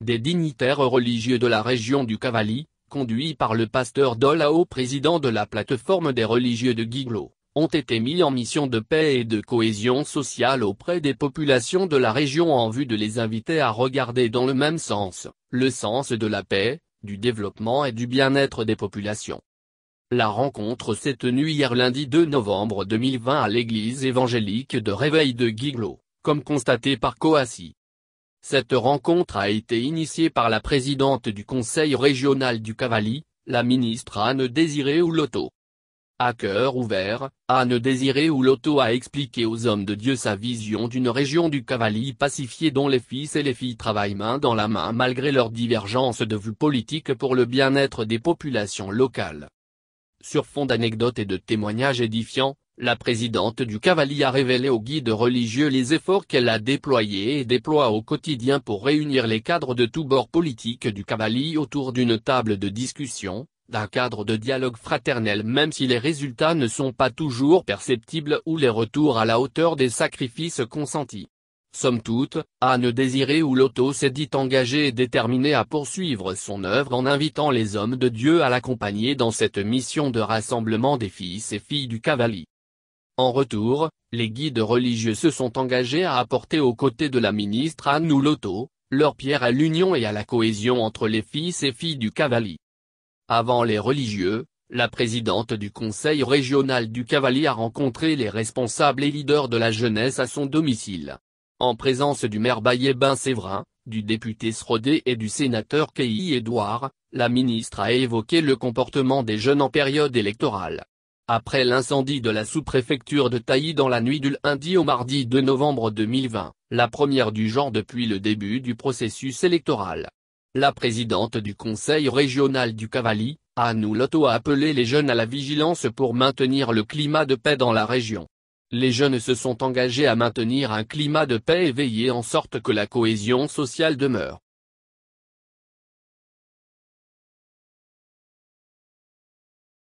des dignitaires religieux de la région du Cavali, conduits par le pasteur Dolao président de la plateforme des religieux de Giglo, ont été mis en mission de paix et de cohésion sociale auprès des populations de la région en vue de les inviter à regarder dans le même sens, le sens de la paix, du développement et du bien-être des populations. La rencontre s'est tenue hier lundi 2 novembre 2020 à l'église évangélique de Réveil de Giglo, comme constaté par Coassi. Cette rencontre a été initiée par la présidente du conseil régional du Cavali, la ministre Anne Désirée Ouloto. À cœur ouvert, Anne Désirée Ouloto a expliqué aux hommes de Dieu sa vision d'une région du Cavali pacifiée dont les fils et les filles travaillent main dans la main malgré leurs divergences de vues politiques pour le bien-être des populations locales. Sur fond d'anecdotes et de témoignages édifiants, la présidente du Cavalier a révélé aux guides religieux les efforts qu'elle a déployés et déploie au quotidien pour réunir les cadres de tous bords politiques du Cavalier autour d'une table de discussion, d'un cadre de dialogue fraternel même si les résultats ne sont pas toujours perceptibles ou les retours à la hauteur des sacrifices consentis. Somme toute, Anne Désiré ou Lotto s'est dit engagée et déterminée à poursuivre son œuvre en invitant les hommes de Dieu à l'accompagner dans cette mission de rassemblement des fils et filles du Cavalier. En retour, les guides religieux se sont engagés à apporter aux côtés de la ministre Anne leur pierre à l'union et à la cohésion entre les fils et filles du Cavali. Avant les religieux, la présidente du conseil régional du Cavalier a rencontré les responsables et leaders de la jeunesse à son domicile. En présence du maire Bayébin Séverin, du député Srodé et du sénateur Kei Edouard, la ministre a évoqué le comportement des jeunes en période électorale après l'incendie de la sous-préfecture de Taï dans la nuit du lundi au mardi de novembre 2020, la première du genre depuis le début du processus électoral. La présidente du conseil régional du Cavalli, Anne Lotto a appelé les jeunes à la vigilance pour maintenir le climat de paix dans la région. Les jeunes se sont engagés à maintenir un climat de paix et veiller en sorte que la cohésion sociale demeure.